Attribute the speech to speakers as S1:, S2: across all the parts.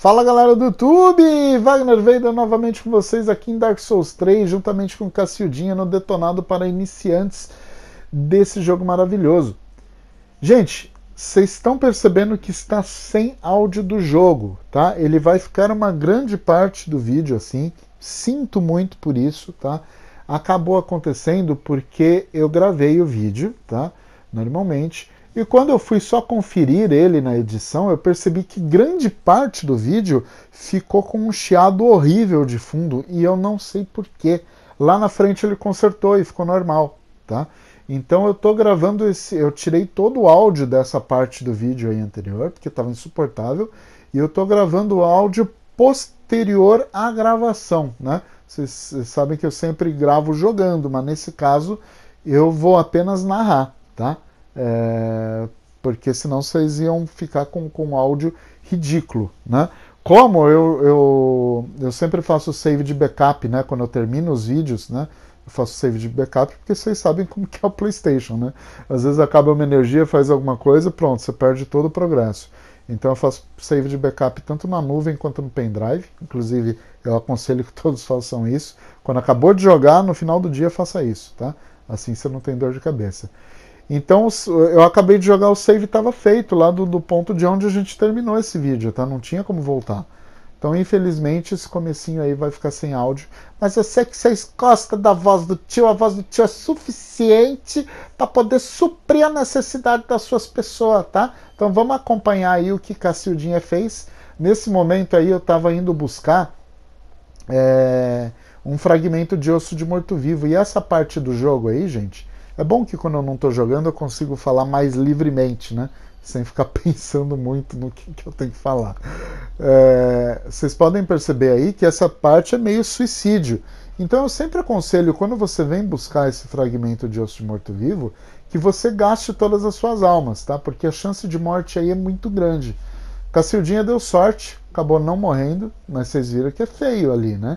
S1: Fala galera do YouTube! Wagner Veida novamente com vocês aqui em Dark Souls 3, juntamente com Cassildinha no Detonado para iniciantes desse jogo maravilhoso. Gente, vocês estão percebendo que está sem áudio do jogo, tá? Ele vai ficar uma grande parte do vídeo assim. Sinto muito por isso, tá? Acabou acontecendo porque eu gravei o vídeo, tá? Normalmente e quando eu fui só conferir ele na edição, eu percebi que grande parte do vídeo ficou com um chiado horrível de fundo e eu não sei porquê. Lá na frente ele consertou e ficou normal, tá? Então eu estou gravando esse, eu tirei todo o áudio dessa parte do vídeo aí anterior, porque estava insuportável, e eu estou gravando o áudio posterior à gravação, né? Vocês sabem que eu sempre gravo jogando, mas nesse caso eu vou apenas narrar, tá? É, porque senão vocês iam ficar com, com um áudio ridículo, né? Como eu, eu, eu sempre faço save de backup, né? Quando eu termino os vídeos, né? Eu faço save de backup porque vocês sabem como que é o PlayStation, né? Às vezes acaba uma energia, faz alguma coisa, pronto, você perde todo o progresso. Então eu faço save de backup tanto na nuvem quanto no pendrive. Inclusive, eu aconselho que todos façam isso. Quando acabou de jogar, no final do dia faça isso, tá? Assim você não tem dor de cabeça. Então eu acabei de jogar o save estava feito lá do, do, ponto de onde a gente terminou esse vídeo, tá? Não tinha como voltar. Então infelizmente esse comecinho aí vai ficar sem áudio, mas eu sei que vocês gostam da voz do tio, a voz do tio é suficiente para poder suprir a necessidade das suas pessoas, tá? Então vamos acompanhar aí o que Cacildinha fez. Nesse momento aí eu estava indo buscar é, um fragmento de osso de morto-vivo e essa parte do jogo aí, gente é bom que quando eu não estou jogando eu consigo falar mais livremente, né? Sem ficar pensando muito no que, que eu tenho que falar. É, vocês podem perceber aí que essa parte é meio suicídio. Então eu sempre aconselho, quando você vem buscar esse fragmento de osso de morto-vivo, que você gaste todas as suas almas, tá? Porque a chance de morte aí é muito grande. Cacildinha deu sorte, acabou não morrendo, mas vocês viram que é feio ali, né?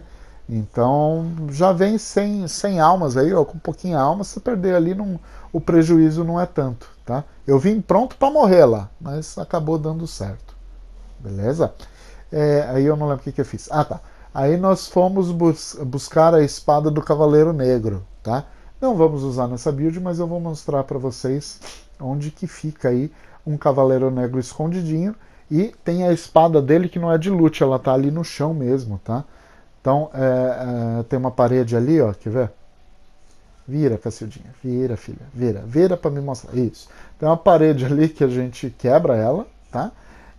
S1: Então já vem sem, sem almas aí, ó, com um pouquinho de alma, se perder ali não, o prejuízo não é tanto, tá? Eu vim pronto para morrer lá, mas acabou dando certo, beleza? É, aí eu não lembro o que, que eu fiz. Ah, tá. Aí nós fomos bus buscar a espada do Cavaleiro Negro, tá? Não vamos usar nessa build, mas eu vou mostrar para vocês onde que fica aí um Cavaleiro Negro escondidinho e tem a espada dele que não é de loot, ela tá ali no chão mesmo, tá? Então, é, é, tem uma parede ali, ó, quer ver? Vira, Cacildinha, vira, filha, vira, vira para me mostrar. Isso. Tem uma parede ali que a gente quebra ela, tá?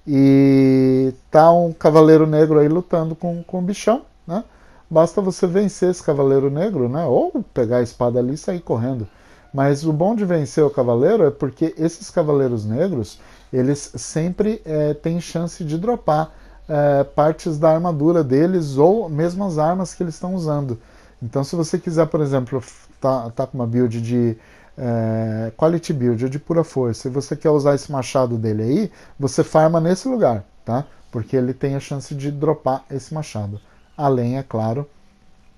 S1: E tá um cavaleiro negro aí lutando com, com o bichão, né? Basta você vencer esse cavaleiro negro, né? Ou pegar a espada ali e sair correndo. Mas o bom de vencer o cavaleiro é porque esses cavaleiros negros, eles sempre é, têm chance de dropar é, partes da armadura deles ou mesmo as armas que eles estão usando. Então, se você quiser, por exemplo, tá, tá com uma build de é, quality build, ou de pura força, e você quer usar esse machado dele aí, você farma nesse lugar, tá? Porque ele tem a chance de dropar esse machado. Além, é claro,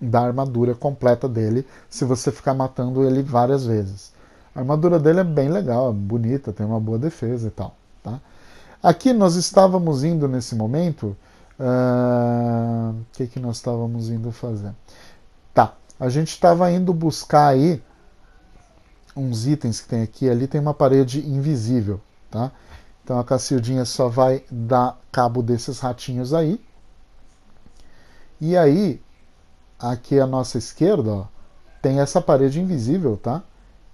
S1: da armadura completa dele, se você ficar matando ele várias vezes. A armadura dele é bem legal, é bonita, tem uma boa defesa e tal, tá? Aqui nós estávamos indo nesse momento. O uh, que, que nós estávamos indo fazer? Tá, a gente estava indo buscar aí uns itens que tem aqui. Ali tem uma parede invisível, tá? Então a Cacildinha só vai dar cabo desses ratinhos aí. E aí, aqui à nossa esquerda, ó, tem essa parede invisível, tá?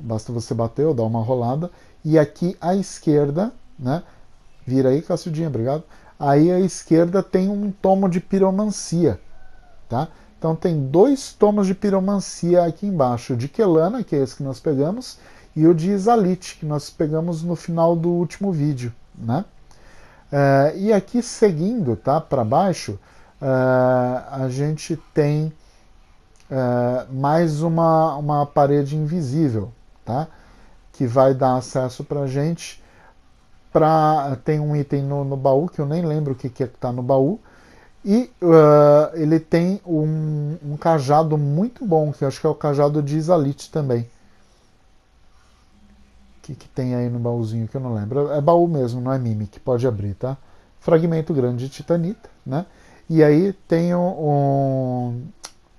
S1: Basta você bater ou dar uma rolada. E aqui à esquerda, né? Vira aí, Cassudinha, obrigado. Aí à esquerda tem um tomo de piromancia, tá? Então tem dois tomos de piromancia aqui embaixo, o de Kelana, que é esse que nós pegamos, e o de Isalite, que nós pegamos no final do último vídeo, né? Uh, e aqui seguindo, tá, para baixo, uh, a gente tem uh, mais uma, uma parede invisível, tá? Que vai dar acesso para a gente Pra, tem um item no, no baú, que eu nem lembro o que, que é que está no baú. E uh, ele tem um, um, cajado muito bom, que eu acho que é o cajado de Isalite também. O que, que tem aí no baúzinho que eu não lembro? É baú mesmo, não é mimic, pode abrir, tá? Fragmento grande de titanita, né? E aí tem um, um,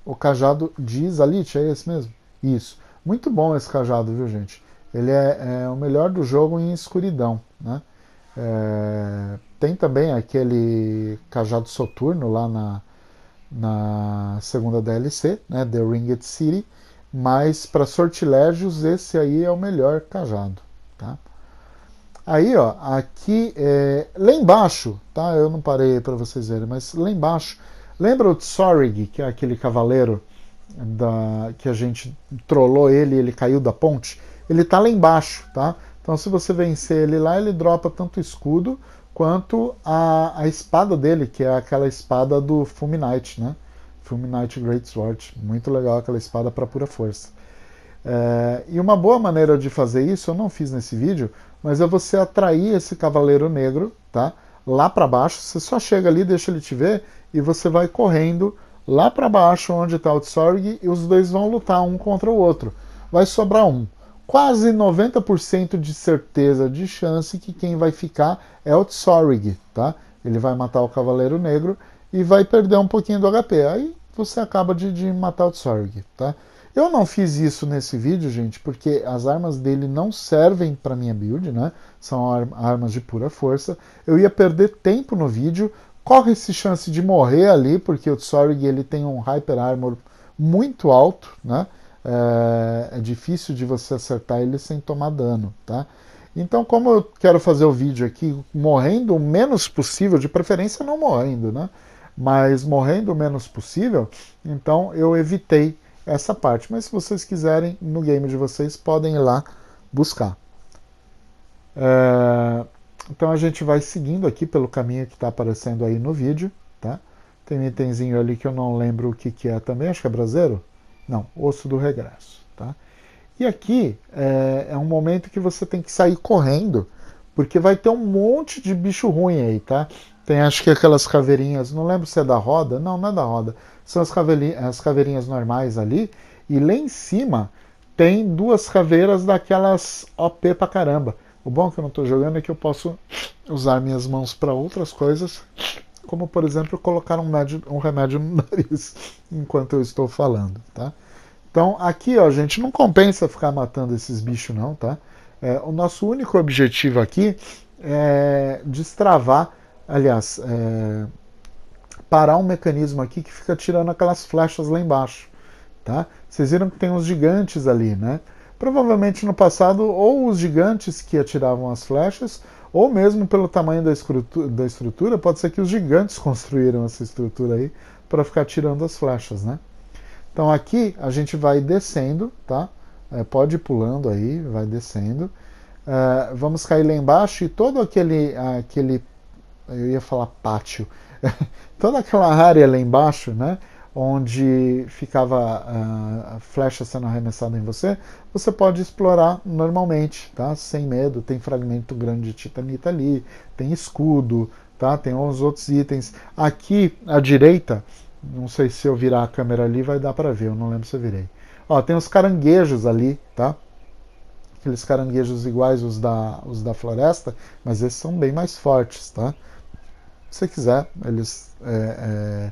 S1: o cajado de Isalite, é esse mesmo? Isso. Muito bom esse cajado, viu, gente? ele é, é, o melhor do jogo em escuridão. Né? É, tem também aquele cajado soturno lá na, na segunda DLC, né? The Ringed City, mas para sortilégios esse aí é o melhor cajado. Tá? Aí, ó, aqui, é, lá embaixo, tá? Eu não parei para vocês verem, mas lá embaixo, lembra o Tsorig, que é aquele cavaleiro da, que a gente trollou ele, ele caiu da ponte? ele está lá embaixo, tá? Então se você vencer ele lá, ele dropa tanto o escudo quanto a, a espada dele, que é aquela espada do Fulminite, né? Fulminite Great Sword, muito legal aquela espada para pura força. É, e uma boa maneira de fazer isso, eu não fiz nesse vídeo, mas é você atrair esse cavaleiro negro, tá? Lá para baixo, você só chega ali, deixa ele te ver e você vai correndo lá para baixo onde está o Tsorg e os dois vão lutar um contra o outro. Vai sobrar um quase 90% de certeza de chance que quem vai ficar é o Tsorig, tá? Ele vai matar o Cavaleiro Negro e vai perder um pouquinho do HP. Aí você acaba de, de matar o Tsorig, tá? Eu não fiz isso nesse vídeo, gente, porque as armas dele não servem para minha build, né? São ar armas de pura força. Eu ia perder tempo no vídeo, corre-se chance de morrer ali, porque o Tsorig ele tem um Hyper Armor muito alto, né? é, é difícil de você acertar ele sem tomar dano, tá? Então, como eu quero fazer o vídeo aqui morrendo o menos possível, de preferência não morrendo, né? Mas morrendo o menos possível, então eu evitei essa parte. Mas se vocês quiserem, no game de vocês, podem ir lá buscar. É... Então a gente vai seguindo aqui pelo caminho que está aparecendo aí no vídeo, tá? Tem um itemzinho ali que eu não lembro o que, que é também, acho que é braseiro. Não, osso do regresso. Tá? E aqui é, é um momento que você tem que sair correndo, porque vai ter um monte de bicho ruim aí, tá? Tem acho que aquelas caveirinhas, não lembro se é da roda, não, não é da roda, são as, caveirinhas, as caveirinhas normais ali, e lá em cima tem duas caveiras daquelas OP pra caramba. O bom que eu não tô jogando é que eu posso usar minhas mãos para outras coisas como por exemplo colocar um remédio, um remédio no nariz enquanto eu estou falando, tá? Então aqui, ó, gente, não compensa ficar matando esses bichos não, tá? É, o nosso único objetivo aqui é destravar, aliás, é, parar um mecanismo aqui que fica tirando aquelas flechas lá embaixo, tá? Vocês viram que tem uns gigantes ali, né? Provavelmente no passado ou os gigantes que atiravam as flechas ou mesmo pelo tamanho da estrutura, da estrutura pode ser que os gigantes construíram essa estrutura aí para ficar tirando as flechas, né? Então aqui a gente vai descendo, tá? É, pode ir pulando aí, vai descendo. Uh, vamos cair lá embaixo e todo aquele, aquele eu ia falar pátio, toda aquela área lá embaixo, né? onde ficava ah, a flecha sendo arremessada em você, você pode explorar normalmente, tá? Sem medo, tem fragmento grande de titanita ali, tem escudo, tá? Tem uns outros itens. Aqui à direita, não sei se eu virar a câmera ali vai dar para ver, eu não lembro se eu virei. Ó, tem os caranguejos ali, tá? Aqueles caranguejos iguais os da, os da floresta, mas esses são bem mais fortes, tá? Se você quiser, eles é, é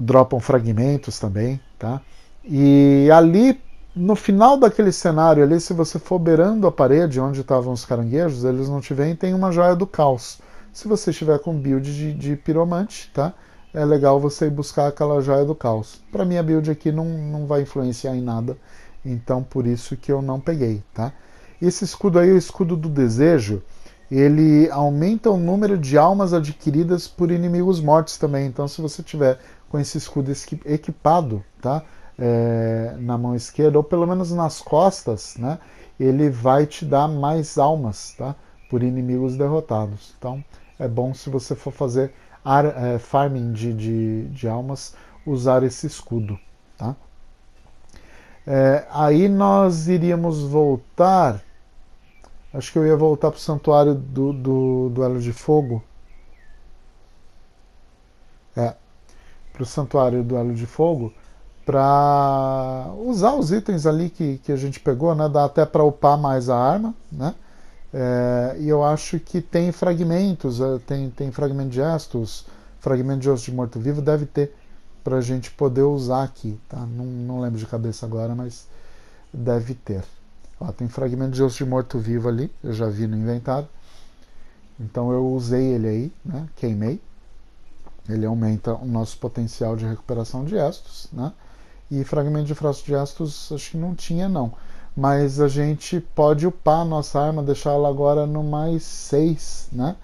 S1: dropam fragmentos também, tá? E ali, no final daquele cenário ali, se você for beirando a parede onde estavam os caranguejos, eles não te veem, tem uma joia do caos. Se você estiver com build de, de piromante, tá? É legal você ir buscar aquela joia do caos. Para mim, a build aqui não, não vai influenciar em nada, então por isso que eu não peguei, tá? Esse escudo aí, o escudo do desejo, ele aumenta o número de almas adquiridas por inimigos mortos também. Então, se você tiver com esse escudo equipado, tá? É, na mão esquerda, ou pelo menos nas costas, né? Ele vai te dar mais almas, tá? Por inimigos derrotados. Então, é bom se você for fazer ar, é, farming de, de, de almas, usar esse escudo, tá? É, aí nós iríamos voltar. Acho que eu ia voltar para o santuário do, do, do Elo de Fogo. para o Santuário do Hélio de Fogo para usar os itens ali que, que a gente pegou, né? Dá até para upar mais a arma, né? É, e eu acho que tem fragmentos, é, tem, tem fragmento de Estus, fragmento de osso de morto-vivo, deve ter para a gente poder usar aqui, tá? Não, não lembro de cabeça agora, mas deve ter. Ó, tem fragmento de osso de morto-vivo ali, eu já vi no inventário. Então eu usei ele aí, né? Queimei. Ele aumenta o nosso potencial de recuperação de ácidos, né? E fragmento de frasco de ácidos acho que não tinha, não. Mas a gente pode upar a nossa arma, deixá-la agora no mais 6, né?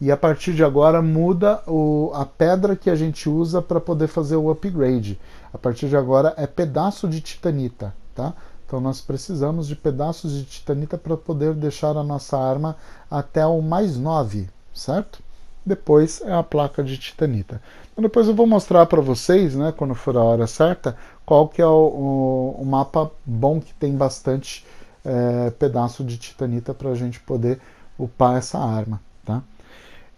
S1: E a partir de agora muda o, a pedra que a gente usa para poder fazer o upgrade. A partir de agora é pedaço de titanita, tá? Então nós precisamos de pedaços de titanita para poder deixar a nossa arma até o mais 9, certo? depois é a placa de titanita. Então, depois eu vou mostrar para vocês, né, quando for a hora certa, qual que é o, o, o mapa bom que tem bastante é, pedaço de titanita para a gente poder upar essa arma. Tá?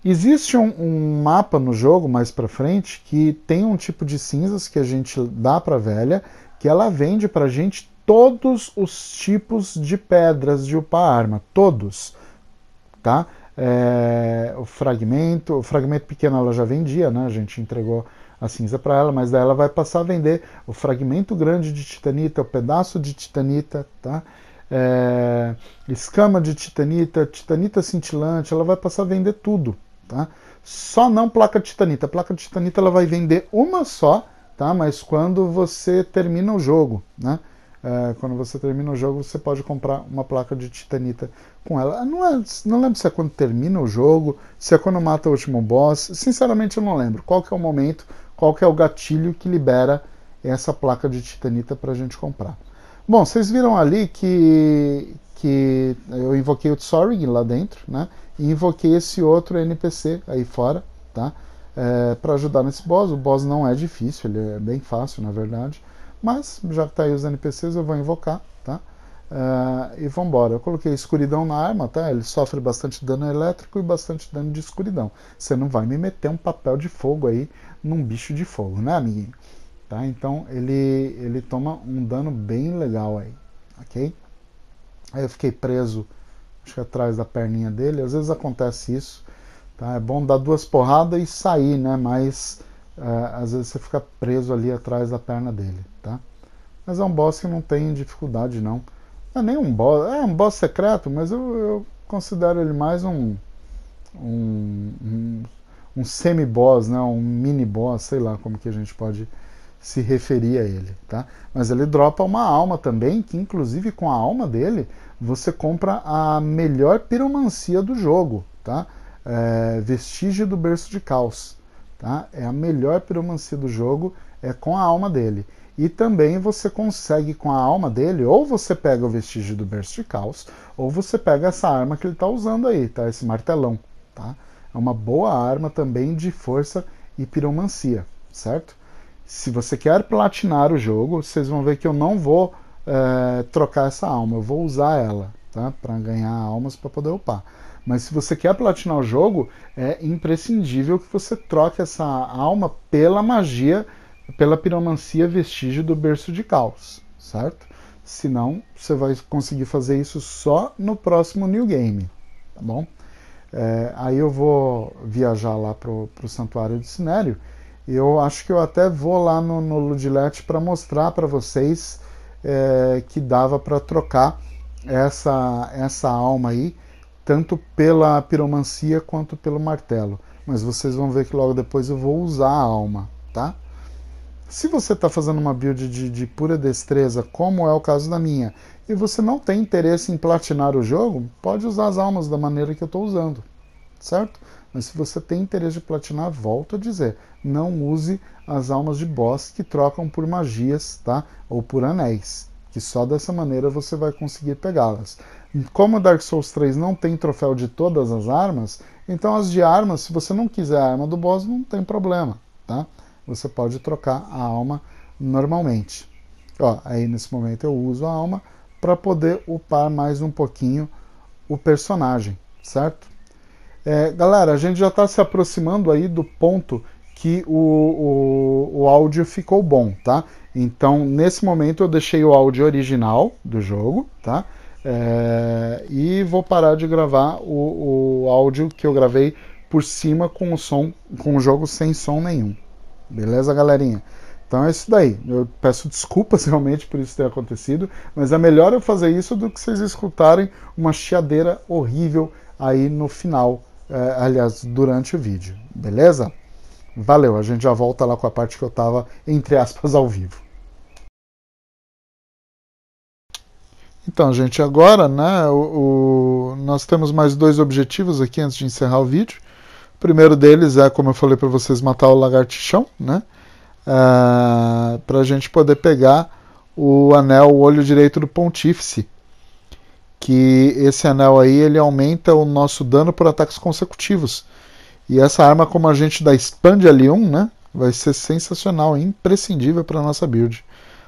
S1: Existe um, um mapa no jogo mais para frente que tem um tipo de cinzas que a gente dá para velha, que ela vende para a gente todos os tipos de pedras de upar arma, todos, tá? É, o fragmento, o fragmento pequeno ela já vendia, né? A gente entregou a cinza para ela, mas daí ela vai passar a vender o fragmento grande de titanita, o pedaço de titanita, tá? É, escama de titanita, titanita cintilante, ela vai passar a vender tudo, tá? Só não placa titanita. A placa titanita ela vai vender uma só, tá? Mas quando você termina o jogo, né? É, quando você termina o jogo, você pode comprar uma placa de titanita com ela. Não, é, não lembro se é quando termina o jogo, se é quando mata o último boss. Sinceramente, eu não lembro qual que é o momento, qual que é o gatilho que libera essa placa de titanita para a gente comprar. Bom, vocês viram ali que, que eu invoquei o Tsoring lá dentro, né? E invoquei esse outro NPC aí fora, tá? É, para ajudar nesse boss. O boss não é difícil, ele é bem fácil, na verdade. Mas, já que está aí os NPCs, eu vou invocar, tá? Uh, e vambora. Eu coloquei escuridão na arma, tá? Ele sofre bastante dano elétrico e bastante dano de escuridão. Você não vai me meter um papel de fogo aí num bicho de fogo, né, amiguinho? Tá? Então ele, ele toma um dano bem legal aí, ok? Aí eu fiquei preso, acho que atrás da perninha dele. Às vezes acontece isso, tá? É bom dar duas porradas e sair, né? Mas é, às vezes você fica preso ali atrás da perna dele, tá? Mas é um boss que não tem dificuldade não. Não é nem um boss, é um boss secreto, mas eu, eu considero ele mais um um, um, um semi-boss, né? Um mini-boss, sei lá como que a gente pode se referir a ele, tá? Mas ele dropa uma alma também, que inclusive com a alma dele você compra a melhor piromancia do jogo, tá? É, vestígio do berço de caos. Tá? É a melhor piromancia do jogo, é com a alma dele. E também você consegue com a alma dele, ou você pega o vestígio do Burst caos, ou você pega essa arma que ele está usando aí, tá? Esse martelão, tá? É uma boa arma também de força e piromancia, certo? Se você quer platinar o jogo, vocês vão ver que eu não vou é, trocar essa alma, eu vou usar ela, tá? Para ganhar almas para poder upar. Mas se você quer platinar o jogo, é imprescindível que você troque essa alma pela magia, pela piromancia vestígio do berço de caos, certo? Senão, você vai conseguir fazer isso só no próximo New Game, tá bom? É, aí eu vou viajar lá pro, pro Santuário de Sinério. Eu acho que eu até vou lá no, no Ludilete para mostrar para vocês é, que dava para trocar essa, essa alma aí tanto pela piromancia quanto pelo martelo. Mas vocês vão ver que logo depois eu vou usar a alma, tá? Se você está fazendo uma build de, de, pura destreza, como é o caso da minha, e você não tem interesse em platinar o jogo, pode usar as almas da maneira que eu estou usando, certo? Mas se você tem interesse de platinar, volto a dizer, não use as almas de boss que trocam por magias, tá? Ou por anéis, que só dessa maneira você vai conseguir pegá-las. Como como Dark Souls 3 não tem troféu de todas as armas, então as de armas, se você não quiser a arma do boss, não tem problema, tá? Você pode trocar a alma normalmente. Ó, aí nesse momento eu uso a alma para poder upar mais um pouquinho o personagem, certo? É, galera, a gente já está se aproximando aí do ponto que o, o, o áudio ficou bom, tá? Então, nesse momento eu deixei o áudio original do jogo, tá? É, e vou parar de gravar o, o áudio que eu gravei por cima com o som, com o jogo sem som nenhum. Beleza, galerinha? Então é isso daí. Eu peço desculpas realmente por isso ter acontecido, mas é melhor eu fazer isso do que vocês escutarem uma chiadeira horrível aí no final, é, aliás, durante o vídeo. Beleza? Valeu, a gente já volta lá com a parte que eu tava, entre aspas, ao vivo. Então, gente, agora né, o, o, nós temos mais dois objetivos aqui antes de encerrar o vídeo. O primeiro deles é, como eu falei para vocês, matar o lagartixão, né? É, para a gente poder pegar o anel, o olho direito do pontífice. Que esse anel aí, ele aumenta o nosso dano por ataques consecutivos. E essa arma, como a gente dá Expand L1, né? Vai ser sensacional, imprescindível para nossa build.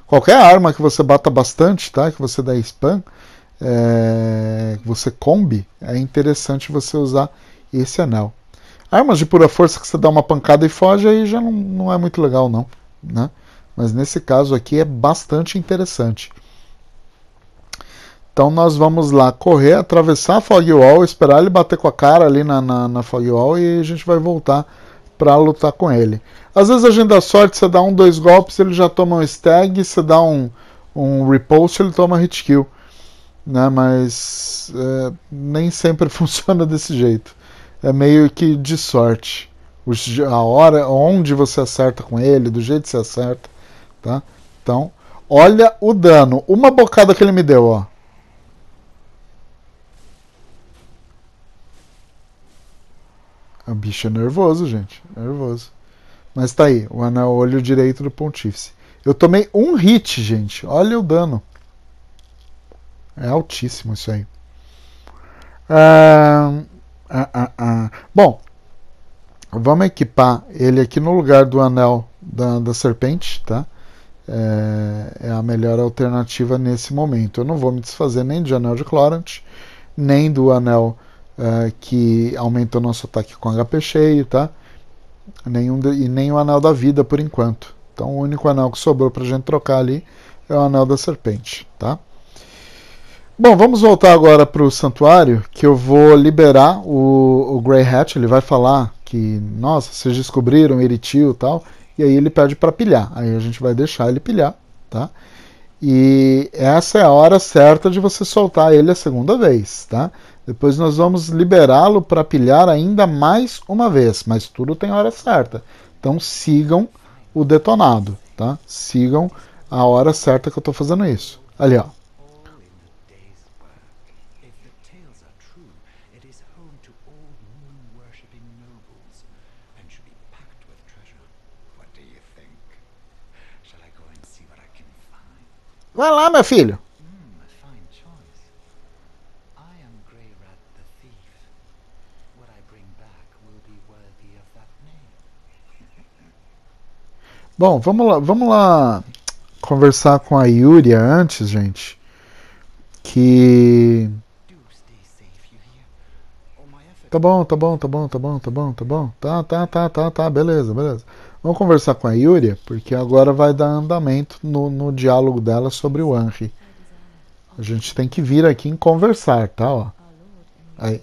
S1: Qualquer arma que você bata bastante, tá? Que você dá spam, é, você combi, é interessante você usar esse anel. Armas de pura força que você dá uma pancada e foge, aí já não, não é muito legal, não. Né? Mas nesse caso aqui é bastante interessante. Então nós vamos lá correr, atravessar a Fogwall, esperar ele bater com a cara ali na, na, na Fogwall e a gente vai voltar para lutar com ele. Às vezes a gente dá sorte, você dá um, dois golpes, ele já toma um stag, você dá um, um repulse, ele toma hit kill. Né? Mas é, nem sempre funciona desse jeito. É meio que de sorte. a hora, onde você acerta com ele, do jeito que você acerta. Tá? Então, olha o dano. Uma bocada que ele me deu, ó. O bicho é nervoso, gente. Nervoso. Mas tá aí, o anel olho direito do Pontífice. Eu tomei um hit, gente. Olha o dano. É altíssimo isso aí. Ah, ah, ah, Bom, vamos equipar ele aqui no lugar do anel da, da serpente, tá? É, é, a melhor alternativa nesse momento. Eu não vou me desfazer nem de anel de Clorant, nem do anel que ah, que aumentou nosso ataque com HP cheio, tá? Nenhum de, e nem o anel da vida por enquanto. Então o único anel que sobrou pra gente trocar ali é o anel da serpente, tá? Bom, vamos voltar agora para o santuário, que eu vou liberar o, o Grey Hat, ele vai falar que, nossa, vocês descobriram Eritio, e tal, e aí ele pede para pilhar. Aí a gente vai deixar ele pilhar, tá? E essa é a hora certa de você soltar ele a segunda vez, tá? Depois nós vamos liberá-lo para pilhar ainda mais uma vez, mas tudo tem hora certa. Então sigam o detonado, tá? Sigam a hora certa que eu estou fazendo isso. Ali, ó. Vai lá, meu filho. Bom, vamos lá, vamos lá conversar com a Yuria antes, gente. Que. Tá bom, tá bom, tá bom, tá bom, tá bom, tá bom. Tá, tá, tá, tá, tá, beleza, beleza. Vamos conversar com a Yuria, porque agora vai dar andamento no, no diálogo dela sobre o Anri. A gente tem que vir aqui em conversar, tá? Ó. Aí.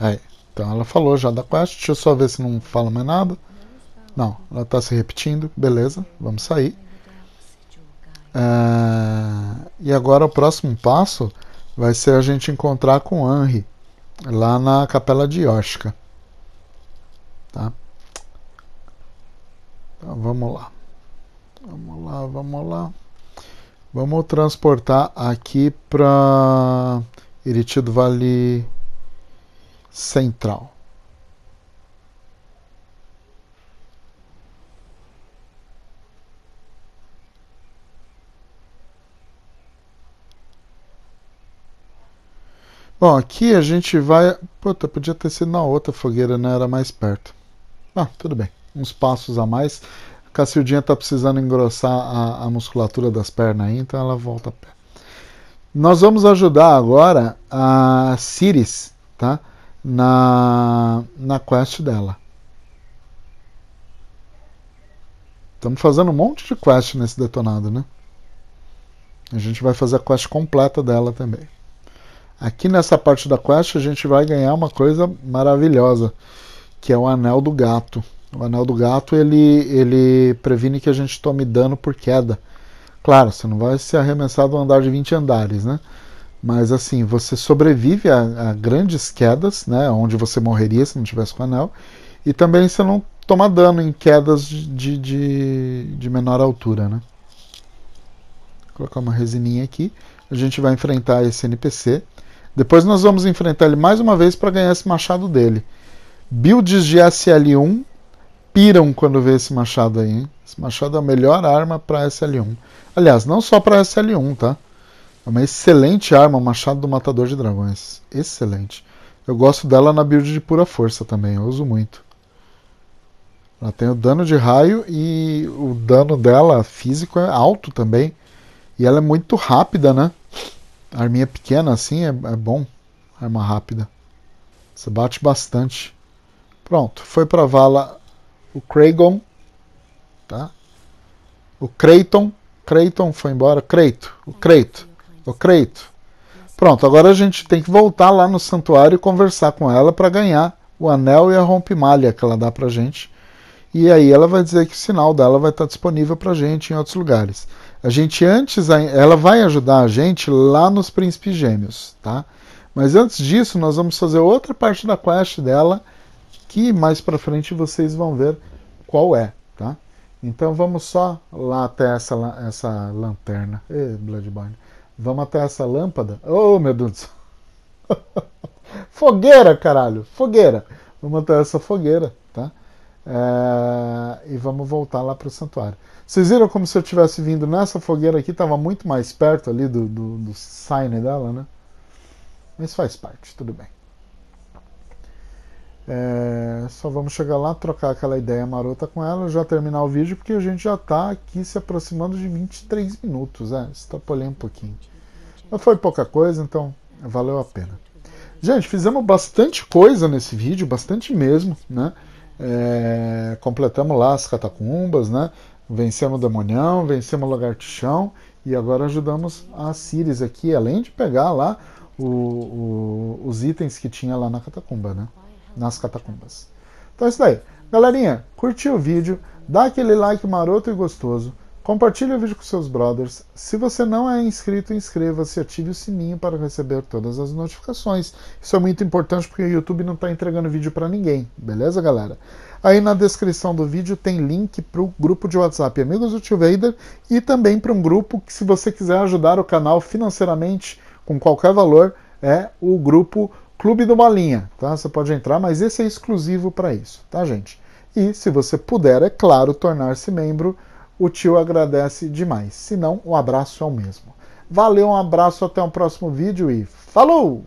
S1: Aí, então ela falou já da quest. Deixa eu só ver se não fala mais nada. Não, ela está se repetindo. Beleza, vamos sair. É, e agora o próximo passo vai ser a gente encontrar com o Henry lá na capela de Yoshka. Tá? Então vamos lá. Vamos lá, vamos lá. Vamos transportar aqui para Iriti do Vale central Bom, aqui a gente vai. Puta, podia ter sido na outra fogueira, né? Era mais perto. Ah, tudo bem. Uns passos a mais. A Cacildinha tá precisando engrossar a, a musculatura das pernas aí, então ela volta a pé. Nós vamos ajudar agora a Ciris, tá? na, na quest dela. Estamos fazendo um monte de quest nesse detonado, né? A gente vai fazer a quest completa dela também. Aqui nessa parte da quest a gente vai ganhar uma coisa maravilhosa, que é o anel do gato. O anel do gato ele, ele previne que a gente tome dano por queda. Claro, você não vai se arremessar do andar de 20 andares, né? Mas assim, você sobrevive a, a, grandes quedas, né? Onde você morreria se não tivesse com o anel. E também você não toma dano em quedas de, de, de menor altura, né? Vou colocar uma resininha aqui. A gente vai enfrentar esse NPC. Depois nós vamos enfrentar ele mais uma vez para ganhar esse machado dele. Builds de SL1 piram quando vê esse machado aí. Hein? Esse machado é a melhor arma para SL1. Aliás, não só para SL1, tá? É uma excelente arma, Machado do Matador de Dragões. Excelente. Eu gosto dela na build de pura força também, eu uso muito. Ela tem o dano de raio e o dano dela físico é alto também. E ela é muito rápida, né? arminha pequena assim é, é bom. Arma rápida. Você bate bastante. Pronto, foi pra vala o Kragon. Tá? O Creighton. Creighton foi embora. Creito. O Creito o Creito. Pronto, agora a gente tem que voltar lá no santuário e conversar com ela para ganhar o anel e a rompe-malha que ela dá para gente. E aí ela vai dizer que o sinal dela vai estar tá disponível para gente em outros lugares. A gente antes, ela vai ajudar a gente lá nos Príncipes Gêmeos, tá? Mas antes disso, nós vamos fazer outra parte da quest dela, que mais para frente vocês vão ver qual é, tá? Então vamos só lá até essa, essa lanterna. Ê, Bloodborne. Vamos até essa lâmpada? Oh, meu Deus do céu! fogueira, caralho! Fogueira! Vamos até essa fogueira, tá? É... E vamos voltar lá para o santuário. Vocês viram como se eu tivesse vindo nessa fogueira aqui, Tava muito mais perto ali do, do, do sign dela, né? Mas faz parte, tudo bem. É, só vamos chegar lá, trocar aquela ideia marota com ela, já terminar o vídeo, porque a gente já está aqui se aproximando de 23 minutos. É, extrapolei um pouquinho. Mas foi pouca coisa, então valeu a pena. Gente, fizemos bastante coisa nesse vídeo, bastante mesmo, né? É, completamos lá as catacumbas, né? Vencemos o demonião, vencemos o lagartixão e agora ajudamos a Sirius aqui, além de pegar lá o, o, os itens que tinha lá na catacumba, né? nas catacumbas. Então é isso daí. Galerinha, curtiu o vídeo, dá aquele like maroto e gostoso, compartilha o vídeo com seus brothers. Se você não é inscrito, inscreva-se, e ative o sininho para receber todas as notificações. Isso é muito importante porque o YouTube não está entregando vídeo para ninguém, beleza, galera? Aí na descrição do vídeo tem link para o grupo de WhatsApp Amigos do Tio Vader e também para um grupo que, se você quiser ajudar o canal financeiramente com qualquer valor, é o grupo Clube do Malinha, tá? Você pode entrar, mas esse é exclusivo para isso, tá, gente? E se você puder, é claro, tornar-se membro, o tio agradece demais. Se não, o um abraço é o mesmo. Valeu, um abraço, até o um próximo vídeo e falou!